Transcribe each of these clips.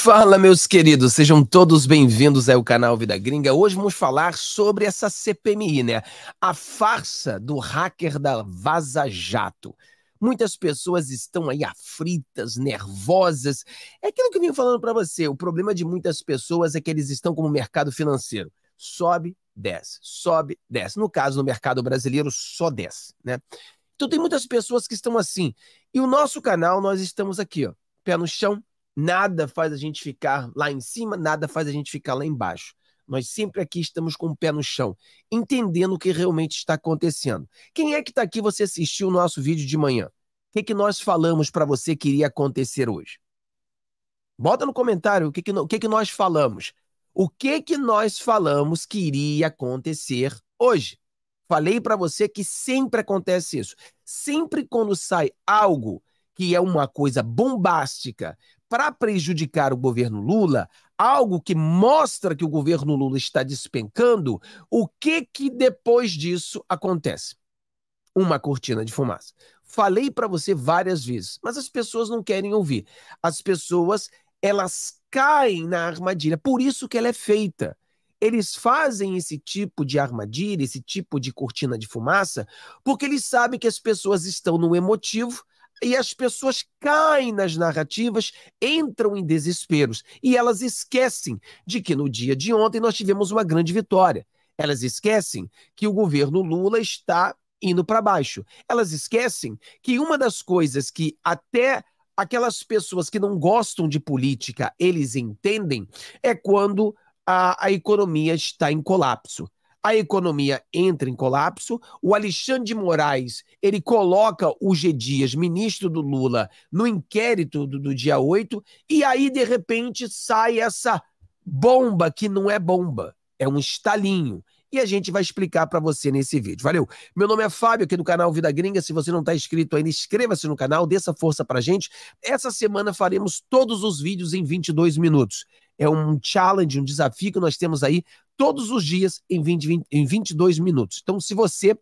Fala, meus queridos, sejam todos bem-vindos ao canal Vida Gringa. Hoje vamos falar sobre essa CPMI, né? A farsa do hacker da Vaza Jato. Muitas pessoas estão aí aflitas, nervosas. É aquilo que eu vim falando para você. O problema de muitas pessoas é que eles estão como mercado financeiro. Sobe, desce, sobe, desce. No caso, no mercado brasileiro, só desce, né? Então tem muitas pessoas que estão assim. E o nosso canal, nós estamos aqui, ó, pé no chão, Nada faz a gente ficar lá em cima, nada faz a gente ficar lá embaixo. Nós sempre aqui estamos com o pé no chão, entendendo o que realmente está acontecendo. Quem é que está aqui? Você assistiu o nosso vídeo de manhã? O que, que nós falamos para você que iria acontecer hoje? Bota no comentário o que, que, o que, que nós falamos. O que, que nós falamos que iria acontecer hoje? Falei para você que sempre acontece isso. Sempre quando sai algo que é uma coisa bombástica, para prejudicar o governo Lula, algo que mostra que o governo Lula está despencando, o que que depois disso acontece? Uma cortina de fumaça. Falei para você várias vezes, mas as pessoas não querem ouvir. As pessoas, elas caem na armadilha, por isso que ela é feita. Eles fazem esse tipo de armadilha, esse tipo de cortina de fumaça, porque eles sabem que as pessoas estão no emotivo, e as pessoas caem nas narrativas, entram em desesperos e elas esquecem de que no dia de ontem nós tivemos uma grande vitória. Elas esquecem que o governo Lula está indo para baixo. Elas esquecem que uma das coisas que até aquelas pessoas que não gostam de política eles entendem é quando a, a economia está em colapso a economia entra em colapso. O Alexandre de Moraes, ele coloca o G. Dias, ministro do Lula, no inquérito do, do dia 8, e aí, de repente, sai essa bomba que não é bomba, é um estalinho e a gente vai explicar para você nesse vídeo. Valeu? Meu nome é Fábio, aqui do canal Vida Gringa. Se você não está inscrito ainda, inscreva-se no canal, dê essa força para gente. Essa semana faremos todos os vídeos em 22 minutos é um challenge, um desafio que nós temos aí todos os dias em, 20, 20, em 22 minutos. Então, se você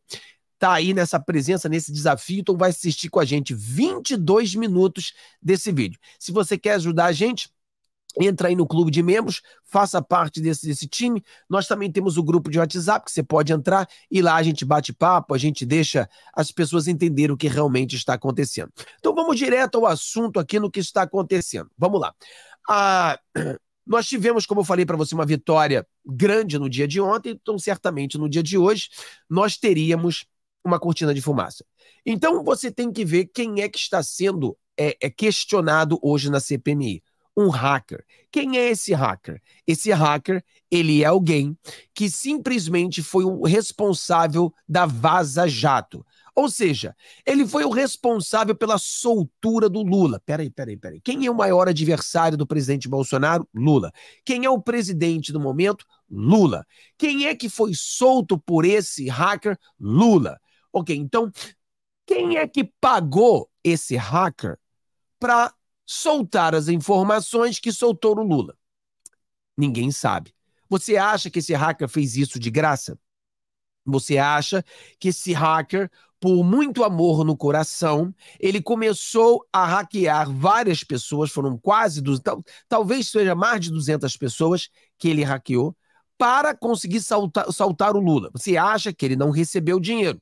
tá aí nessa presença, nesse desafio, então vai assistir com a gente 22 minutos desse vídeo. Se você quer ajudar a gente, entra aí no clube de membros, faça parte desse, desse time. Nós também temos o grupo de WhatsApp que você pode entrar e lá a gente bate papo, a gente deixa as pessoas entenderem o que realmente está acontecendo. Então vamos direto ao assunto aqui no que está acontecendo. Vamos lá. Ah, Nós tivemos, como eu falei para você, uma vitória grande no dia de ontem, então certamente no dia de hoje nós teríamos uma cortina de fumaça. Então você tem que ver quem é que está sendo é, é questionado hoje na CPMI. Um hacker. Quem é esse hacker? Esse hacker, ele é alguém que simplesmente foi o responsável da Vaza Jato. Ou seja, ele foi o responsável pela soltura do Lula. Peraí, peraí, peraí. Quem é o maior adversário do presidente Bolsonaro? Lula. Quem é o presidente do momento? Lula. Quem é que foi solto por esse hacker? Lula. Ok, então, quem é que pagou esse hacker para soltar as informações que soltou no Lula? Ninguém sabe. Você acha que esse hacker fez isso de graça? Você acha que esse hacker por muito amor no coração, ele começou a hackear várias pessoas, foram quase, tal, talvez seja mais de 200 pessoas que ele hackeou, para conseguir saltar, saltar o Lula. Você acha que ele não recebeu dinheiro?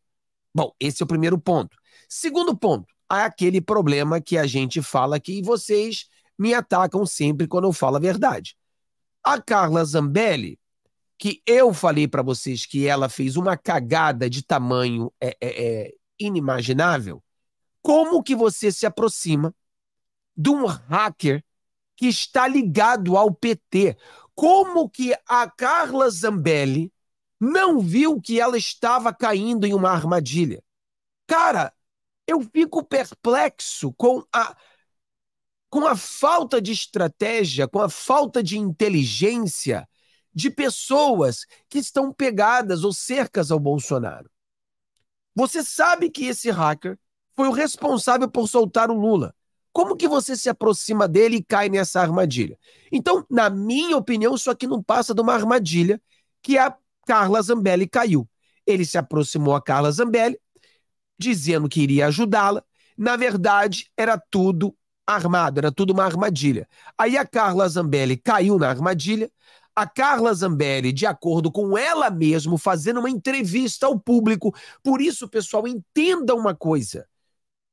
Bom, esse é o primeiro ponto. Segundo ponto, há aquele problema que a gente fala aqui e vocês me atacam sempre quando eu falo a verdade. A Carla Zambelli que eu falei para vocês que ela fez uma cagada de tamanho é, é, é, inimaginável, como que você se aproxima de um hacker que está ligado ao PT? Como que a Carla Zambelli não viu que ela estava caindo em uma armadilha? Cara, eu fico perplexo com a com a falta de estratégia, com a falta de inteligência de pessoas que estão pegadas ou cercas ao Bolsonaro. Você sabe que esse hacker foi o responsável por soltar o Lula. Como que você se aproxima dele e cai nessa armadilha? Então, na minha opinião, isso aqui não passa de uma armadilha que a Carla Zambelli caiu. Ele se aproximou a Carla Zambelli, dizendo que iria ajudá-la. Na verdade, era tudo armado, era tudo uma armadilha. Aí a Carla Zambelli caiu na armadilha, a Carla Zambelli, de acordo com ela mesma, fazendo uma entrevista ao público. Por isso, pessoal, entenda uma coisa.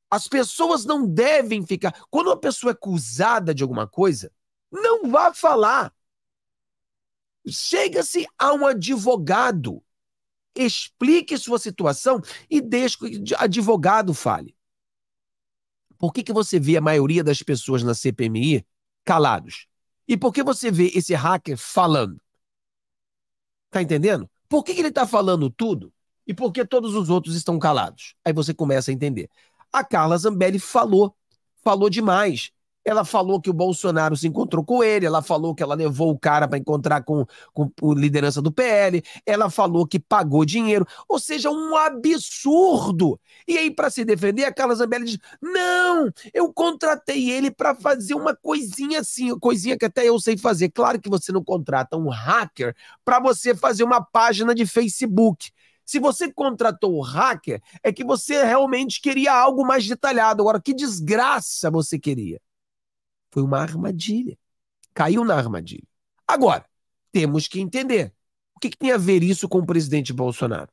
As pessoas não devem ficar. Quando uma pessoa é acusada de alguma coisa, não vá falar. Chega-se a um advogado, explique sua situação e deixe que o advogado fale. Por que, que você vê a maioria das pessoas na CPMI calados? E por que você vê esse hacker falando? Tá entendendo? Por que, que ele está falando tudo e por que todos os outros estão calados? Aí você começa a entender. A Carla Zambelli falou, falou demais. Ela falou que o Bolsonaro se encontrou com ele, ela falou que ela levou o cara para encontrar com, com o liderança do PL, ela falou que pagou dinheiro, ou seja, um absurdo. E aí, para se defender, a Carla Zambelli diz: não, eu contratei ele para fazer uma coisinha assim, coisinha que até eu sei fazer. Claro que você não contrata um hacker para você fazer uma página de Facebook. Se você contratou o hacker, é que você realmente queria algo mais detalhado. Agora, que desgraça você queria? Foi uma armadilha. Caiu na armadilha. Agora, temos que entender. O que, que tem a ver isso com o presidente Bolsonaro?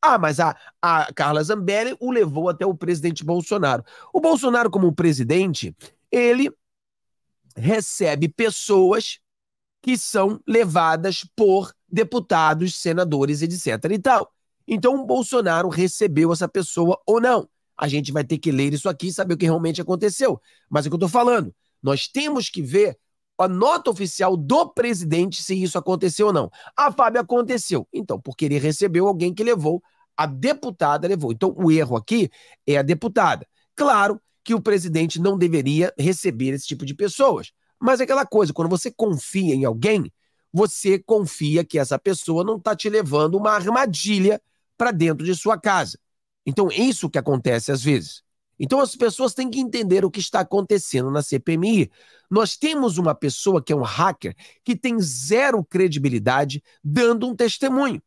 Ah, mas a, a Carla Zambelli o levou até o presidente Bolsonaro. O Bolsonaro, como presidente, ele recebe pessoas que são levadas por deputados, senadores, etc. e tal. Então, o Bolsonaro recebeu essa pessoa ou não. A gente vai ter que ler isso aqui e saber o que realmente aconteceu. Mas é o que eu estou falando. Nós temos que ver a nota oficial do presidente se isso aconteceu ou não. A ah, Fábio aconteceu. Então, porque ele recebeu alguém que levou, a deputada levou. Então, o erro aqui é a deputada. Claro que o presidente não deveria receber esse tipo de pessoas. Mas é aquela coisa, quando você confia em alguém, você confia que essa pessoa não está te levando uma armadilha para dentro de sua casa. Então, é isso que acontece às vezes. Então as pessoas têm que entender o que está acontecendo na CPMI. Nós temos uma pessoa que é um hacker que tem zero credibilidade dando um testemunho.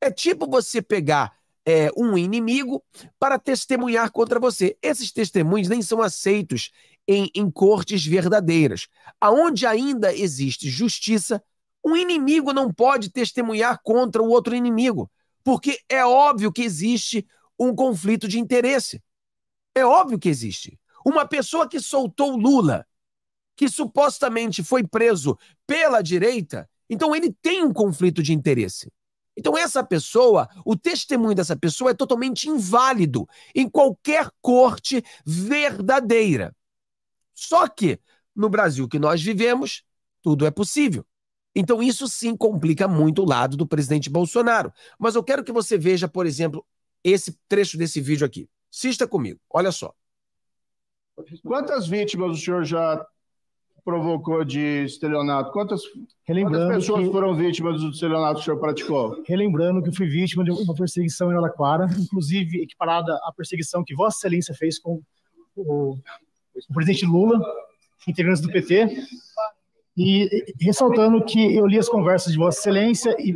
É tipo você pegar é, um inimigo para testemunhar contra você. Esses testemunhos nem são aceitos em, em cortes verdadeiras. Aonde ainda existe justiça, um inimigo não pode testemunhar contra o outro inimigo, porque é óbvio que existe um conflito de interesse. É óbvio que existe. Uma pessoa que soltou Lula, que supostamente foi preso pela direita, então ele tem um conflito de interesse. Então essa pessoa, o testemunho dessa pessoa é totalmente inválido em qualquer corte verdadeira. Só que no Brasil que nós vivemos, tudo é possível. Então isso sim complica muito o lado do presidente Bolsonaro. Mas eu quero que você veja, por exemplo, esse trecho desse vídeo aqui. Sista comigo, olha só. Quantas vítimas o senhor já provocou de estelionato? Quantas, quantas pessoas que... foram vítimas do estelionato que o senhor praticou? Relembrando que eu fui vítima de uma perseguição em Alaquara, inclusive equiparada à perseguição que Vossa Excelência fez com o, o presidente Lula, integrante do PT, e ressaltando que eu li as conversas de Vossa Excelência e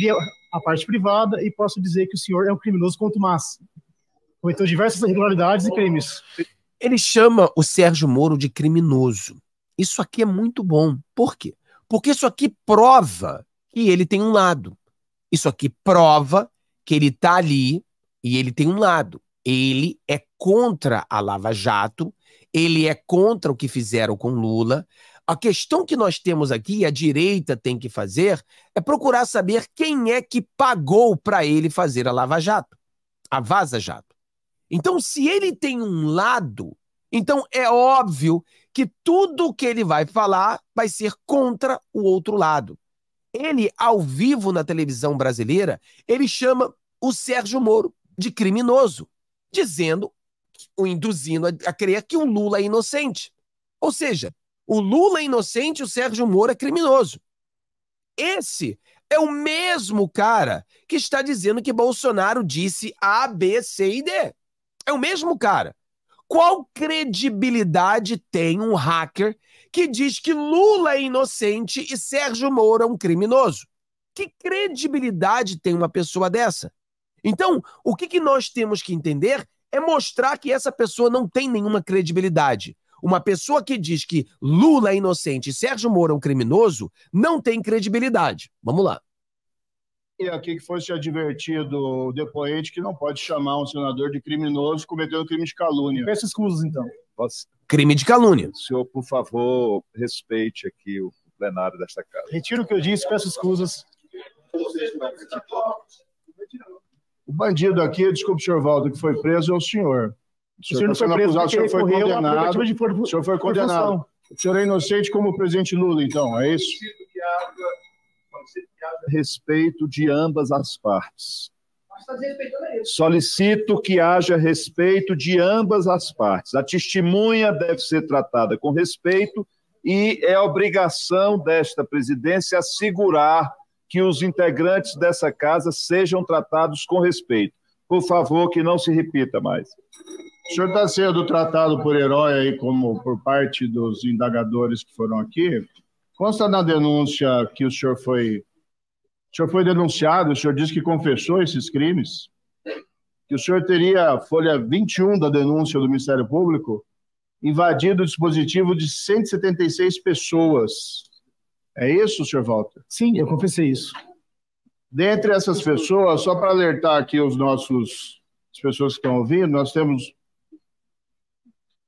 li a parte privada e posso dizer que o senhor é um criminoso quanto massa cometeu diversas irregularidades e oh, crimes. Ele chama o Sérgio Moro de criminoso. Isso aqui é muito bom. Por quê? Porque isso aqui prova que ele tem um lado. Isso aqui prova que ele está ali e ele tem um lado. Ele é contra a Lava Jato, ele é contra o que fizeram com Lula. A questão que nós temos aqui, a direita tem que fazer, é procurar saber quem é que pagou para ele fazer a Lava Jato, a Vaza Jato. Então, se ele tem um lado, então é óbvio que tudo que ele vai falar vai ser contra o outro lado. Ele, ao vivo na televisão brasileira, ele chama o Sérgio Moro de criminoso, dizendo, o induzindo a crer que o Lula é inocente. Ou seja, o Lula é inocente, o Sérgio Moro é criminoso. Esse é o mesmo cara que está dizendo que Bolsonaro disse A, B, C e D. É o mesmo cara. Qual credibilidade tem um hacker que diz que Lula é inocente e Sérgio Moro é um criminoso? Que credibilidade tem uma pessoa dessa? Então, o que, que nós temos que entender é mostrar que essa pessoa não tem nenhuma credibilidade. Uma pessoa que diz que Lula é inocente e Sérgio Moro é um criminoso não tem credibilidade. Vamos lá aqui que fosse advertido o depoente que não pode chamar um senador de criminoso cometendo crime de calúnia. Peço excusas, então. Crime de calúnia. O senhor, por favor, respeite aqui o plenário desta casa. Retiro o que eu disse, peço escusas. O bandido aqui, desculpe, senhor Valdo, que foi preso é o senhor. O senhor, o senhor não foi tá preso, acusado, o senhor foi condenado. De... O senhor foi condenado. O senhor é inocente como o presidente Lula, então, é isso? respeito de ambas as partes. Solicito que haja respeito de ambas as partes. A testemunha deve ser tratada com respeito e é obrigação desta presidência assegurar que os integrantes dessa casa sejam tratados com respeito. Por favor, que não se repita mais. O senhor está sendo tratado por herói aí, como por parte dos indagadores que foram aqui. Consta na denúncia que o senhor foi o senhor foi denunciado, o senhor disse que confessou esses crimes, que o senhor teria, folha 21 da denúncia do Ministério Público, invadido o dispositivo de 176 pessoas. É isso, senhor Walter? Sim, eu confessei isso. Dentre essas pessoas, só para alertar aqui os nossos, as pessoas que estão ouvindo, nós temos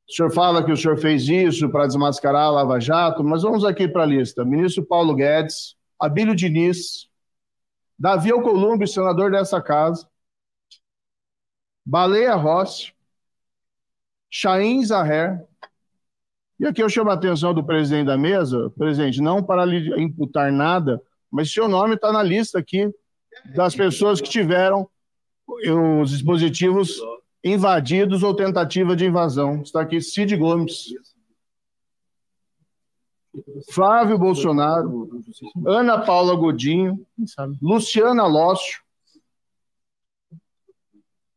o senhor fala que o senhor fez isso para desmascarar a Lava Jato, mas vamos aqui para a lista. Ministro Paulo Guedes, Abílio Diniz, Davi Alcolumbre, é senador dessa casa, Baleia Rossi, Chaim Zaher, e aqui eu chamo a atenção do presidente da mesa, presidente, não para lhe imputar nada, mas seu nome está na lista aqui das pessoas que tiveram eh, os dispositivos invadidos ou tentativa de invasão. Está aqui Cid Gomes. Flávio Bolsonaro, Ana Paula Godinho, Luciana Lócio.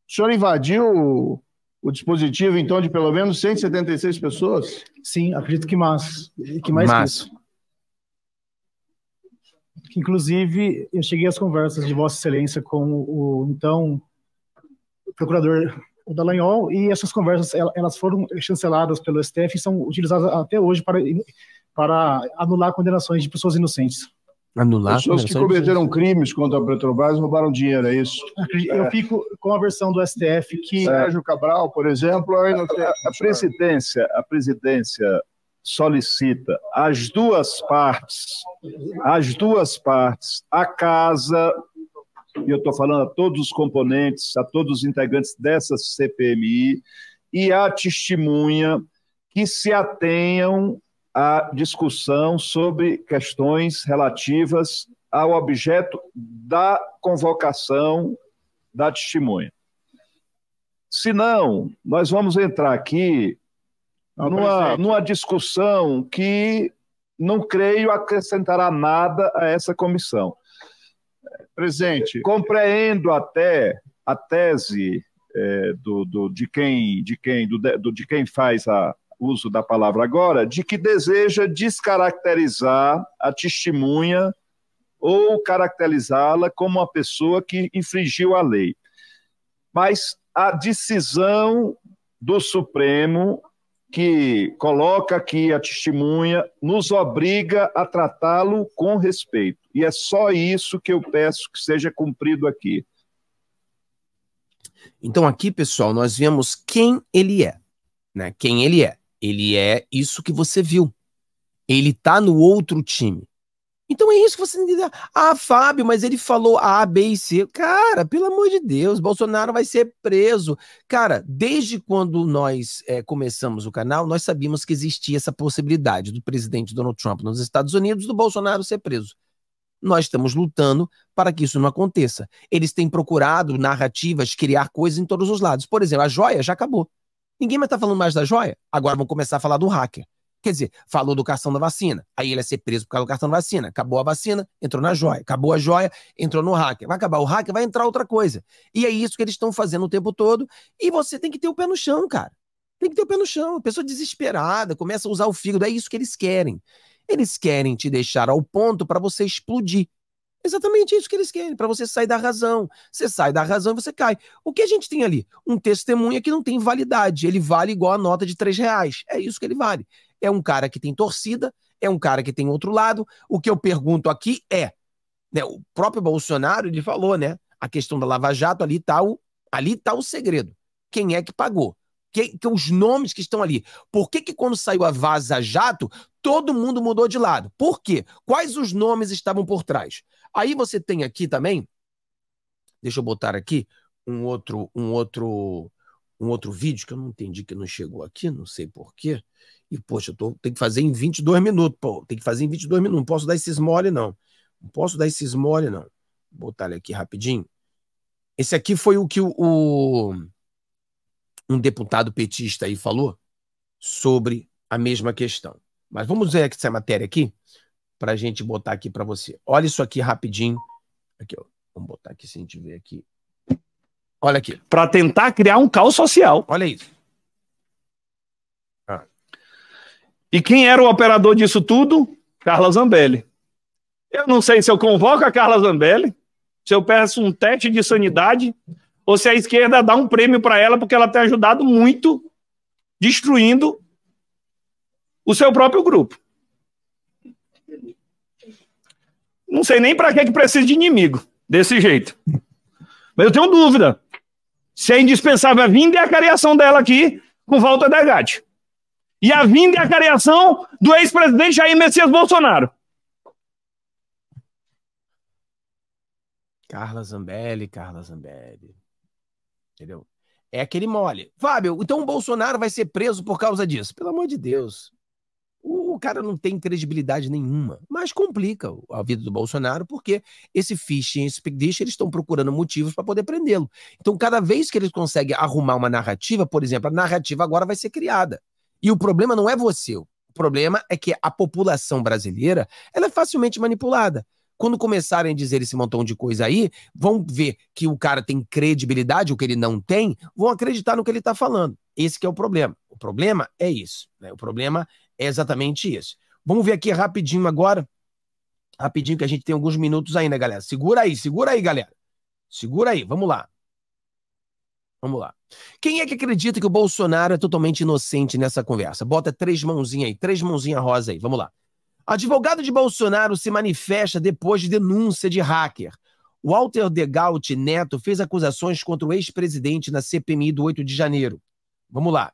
O senhor invadiu o, o, dispositivo, então, de pelo menos 176 pessoas? Sim, acredito que mais. Que mais mas. Que inclusive, eu cheguei às conversas de Vossa Excelência com o, então, o então procurador Dallagnol, e essas conversas elas foram chanceladas pelo STF e são utilizadas até hoje para para anular condenações de pessoas inocentes. Anular pessoas que cometeram crimes contra a Petrobras roubaram dinheiro, é isso? Eu é. fico com a versão do STF que. Sérgio Cabral, por exemplo, a, a, a presidência, a presidência solicita as duas partes, as duas partes, a casa, e eu estou falando a todos os componentes, a todos os integrantes dessa CPMI, e a testemunha que se atenham a discussão sobre questões relativas ao objeto da convocação da testemunha. Se não, nós vamos entrar aqui não, numa, numa discussão que não creio acrescentará nada a essa comissão. Presente. Compreendo até a tese é, do, do, de quem de quem do, do, de quem faz a, uso da palavra agora, de que deseja descaracterizar a testemunha ou caracterizá-la como uma pessoa que infringiu a lei. Mas a decisão do Supremo que coloca aqui a testemunha nos obriga a tratá-lo com respeito. E é só isso que eu peço que seja cumprido aqui. Então aqui, pessoal, nós vemos quem ele é, né? Quem ele é. Ele é isso que você viu. Ele tá no outro time. Então é isso que você tem Ah, Fábio, mas ele falou A, B e C. Cara, pelo amor de Deus, Bolsonaro vai ser preso. Cara, desde quando nós é, começamos o canal, nós sabíamos que existia essa possibilidade do presidente Donald Trump nos Estados Unidos do Bolsonaro ser preso. Nós estamos lutando para que isso não aconteça. Eles têm procurado narrativas, criar coisas em todos os lados. Por exemplo, a joia já acabou. Ninguém mais está falando mais da joia. Agora vão começar a falar do hacker. Quer dizer, falou do cartão da vacina, aí ele ia ser preso por causa do cartão da vacina. Acabou a vacina, entrou na joia. Acabou a joia, entrou no hacker. Vai acabar o hacker, vai entrar outra coisa. E é isso que eles estão fazendo o tempo todo. E você tem que ter o pé no chão, cara. Tem que ter o pé no chão. A pessoa desesperada começa a usar o fígado. É isso que eles querem. Eles querem te deixar ao ponto para você explodir. Exatamente isso que eles querem, para você sair da razão. Você sai da razão e você cai. O que a gente tem ali? Um testemunha que não tem validade. Ele vale igual a nota de três reais. É isso que ele vale. É um cara que tem torcida, é um cara que tem outro lado. O que eu pergunto aqui é, né, o próprio Bolsonaro ele falou, né? A questão da Lava Jato ali está o ali tá o segredo. Quem é que pagou? que, que os nomes que estão ali. Por que, que quando saiu a Vaza Jato, todo mundo mudou de lado? Por quê? Quais os nomes estavam por trás? Aí você tem aqui também, deixa eu botar aqui um outro, um outro, um outro vídeo que eu não entendi que não chegou aqui, não sei por quê. E poxa, eu tô, tem que fazer em 22 minutos, pô, tem que fazer em 22 minutos, não posso dar esses mole não. Não posso dar esses mole não. Vou botar ele aqui rapidinho. Esse aqui foi o que o, o um deputado petista aí falou sobre a mesma questão. Mas vamos ver essa matéria aqui para a gente botar aqui para você. Olha isso aqui rapidinho. Aqui, ó. Vamos botar aqui sem a gente ver aqui. Olha aqui. Para tentar criar um caos social. Olha isso. Ah. E quem era o operador disso tudo? Carla Zambelli. Eu não sei se eu convoco a Carla Zambelli, se eu peço um teste de sanidade, ou se a esquerda dá um prêmio para ela porque ela tem ajudado muito destruindo o seu próprio grupo. Não sei nem para que, que precisa de inimigo desse jeito. Mas eu tenho dúvida se é indispensável a vinda e a cariação dela aqui com volta da Gade. E a vinda e a cariação do ex-presidente Jair Messias Bolsonaro. Carla Zambelli, Carla Zambelli. Entendeu? É aquele mole. Fábio, então o Bolsonaro vai ser preso por causa disso. Pelo amor de Deus. O, cara não tem credibilidade nenhuma. Mas complica a vida do Bolsonaro, porque esse phishing, esse pedish, eles estão procurando motivos para poder prendê-lo. Então, cada vez que eles conseguem arrumar uma narrativa, por exemplo, a narrativa agora vai ser criada. E o problema não é você. O problema é que a população brasileira ela é facilmente manipulada. Quando começarem a dizer esse montão de coisa aí, vão ver que o cara tem credibilidade, o que ele não tem, vão acreditar no que ele está falando. Esse é o problema. O problema é isso. Né? O problema é exatamente isso. Vamos ver aqui rapidinho agora. Rapidinho, que a gente tem alguns minutos ainda, né, galera. Segura aí, segura aí, galera. Segura aí, vamos lá. Vamos lá. Quem é que acredita que o Bolsonaro é totalmente inocente nessa conversa? Bota três mãozinhas aí, três mãozinhas rosa aí, vamos lá. Advogado de Bolsonaro se manifesta depois de denúncia de hacker. Walter Degault Neto fez acusações contra o ex-presidente na CPMI do 8 de janeiro. Vamos lá.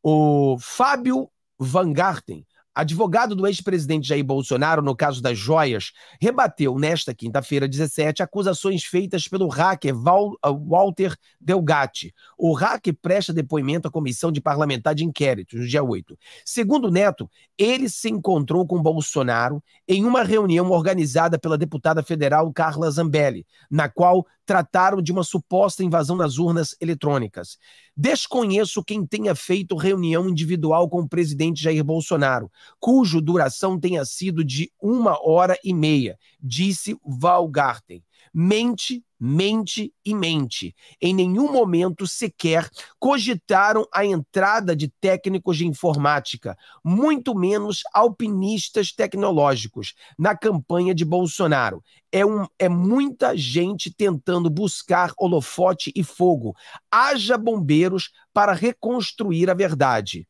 O Fábio Van Garten advogado do ex-presidente Jair Bolsonaro no caso das joias, rebateu nesta quinta-feira, 17, acusações feitas pelo hacker Val ah, Walter Delgatti. O hacker presta depoimento à comissão de parlamentar de inquérito, no dia 8. Segundo Neto, ele se encontrou com Bolsonaro em uma reunião organizada pela deputada federal Carla Zambelli, na qual trataram de uma suposta invasão nas urnas eletrônicas. Desconheço quem tenha feito reunião individual com o presidente Jair Bolsonaro, cujo duração tenha sido de uma hora e meia, disse Valgarten. Mente mente e mente. Em nenhum momento sequer cogitaram a entrada de técnicos de informática, muito menos alpinistas tecnológicos, na campanha de Bolsonaro. É, um, é muita gente tentando buscar holofote e fogo. Haja bombeiros para reconstruir a verdade.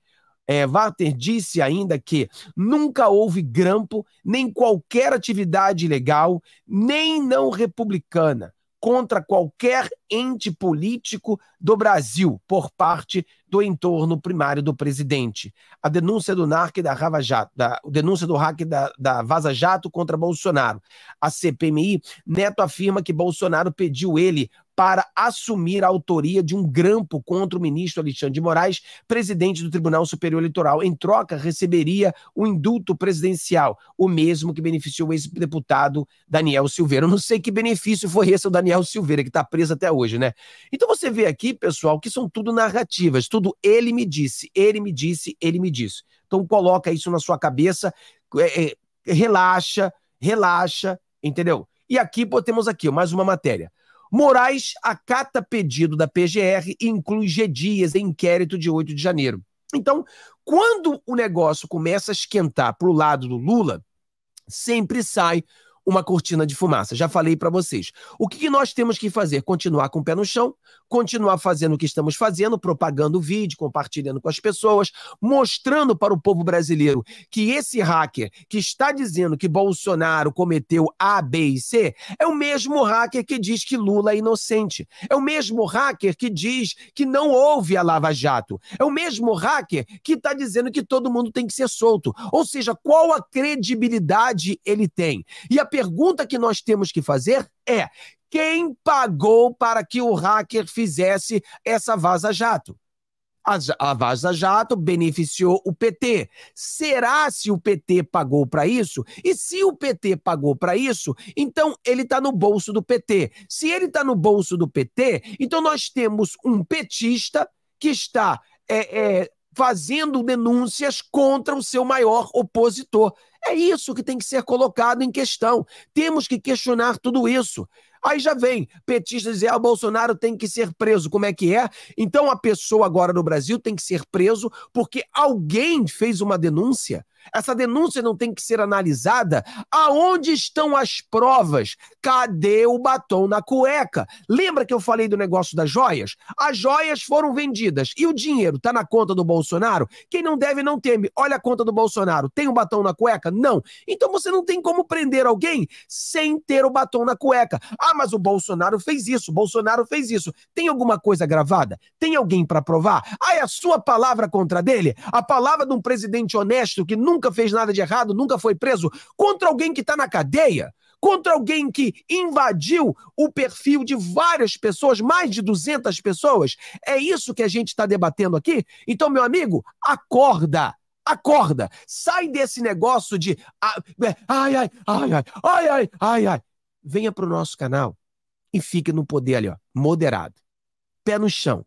É, Walter disse ainda que nunca houve grampo, nem qualquer atividade ilegal, nem não republicana contra qualquer ente político do Brasil por parte do entorno primário do presidente. A denúncia do NARC da Rava Jato, da, a denúncia do hack da, da Vaza Jato contra Bolsonaro. A CPMI, Neto afirma que Bolsonaro pediu ele para assumir a autoria de um grampo contra o ministro Alexandre de Moraes, presidente do Tribunal Superior Eleitoral. Em troca, receberia o indulto presidencial, o mesmo que beneficiou o ex-deputado Daniel Silveira. Eu não sei que benefício foi esse o Daniel Silveira, que está preso até hoje, né? Então você vê aqui, pessoal, que são tudo narrativas, tudo ele me disse, ele me disse, ele me disse. Então coloca isso na sua cabeça, é, é, relaxa, relaxa, entendeu? E aqui temos aqui mais uma matéria. Moraes acata pedido da PGR e inclui G Dias em inquérito de 8 de janeiro. Então, quando o negócio começa a esquentar para o lado do Lula, sempre sai uma cortina de fumaça. Já falei para vocês. O que, que, nós temos que fazer? Continuar com o pé no chão, continuar fazendo o que estamos fazendo, propagando o vídeo, compartilhando com as pessoas, mostrando para o povo brasileiro que esse hacker que está dizendo que Bolsonaro cometeu A, B e C é o mesmo hacker que diz que Lula é inocente. É o mesmo hacker que diz que não houve a Lava Jato. É o mesmo hacker que está dizendo que todo mundo tem que ser solto. Ou seja, qual a credibilidade ele tem? E a pergunta que nós temos que fazer é: quem pagou para que o hacker fizesse essa vaza-jato? A Vaza Jato beneficiou o PT. Será se o PT pagou para isso? E se o PT pagou para isso, então ele está no bolso do PT. Se ele está no bolso do PT, então nós temos um petista que está é, é, fazendo denúncias contra o seu maior opositor. É isso que tem que ser colocado em questão. Temos que questionar tudo isso. Aí já vem petista dizer: ah, Bolsonaro tem que ser preso. Como é que é? Então a pessoa agora no Brasil tem que ser preso porque alguém fez uma denúncia essa denúncia não tem que ser analisada? Aonde estão as provas? Cadê o batom na cueca? Lembra que eu falei do negócio das joias? As joias foram vendidas e o dinheiro está na conta do Bolsonaro? Quem não deve não teme. Olha a conta do Bolsonaro. Tem o um batom na cueca? Não. Então você não tem como prender alguém sem ter o batom na cueca. Ah, mas o Bolsonaro fez isso, o Bolsonaro fez isso. Tem alguma coisa gravada? Tem alguém para provar? Ah, é a sua palavra contra dele? A palavra de um presidente honesto que nunca nunca fez nada de errado, nunca foi preso, contra alguém que está na cadeia, contra alguém que invadiu o perfil de várias pessoas, mais de 200 pessoas. É isso que a gente está debatendo aqui? Então, meu amigo, acorda! Acorda, sai desse negócio de ah, é, ai, ai, ai, ai, ai, ai, ai, ai. Venha para o nosso canal e fique no poder ali, ó, moderado. Pé no chão.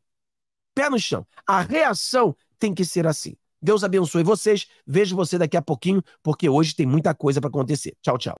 Pé no chão. A reação tem que ser assim. Deus abençoe vocês. Vejo você daqui a pouquinho, porque hoje tem muita coisa para acontecer. Tchau, tchau.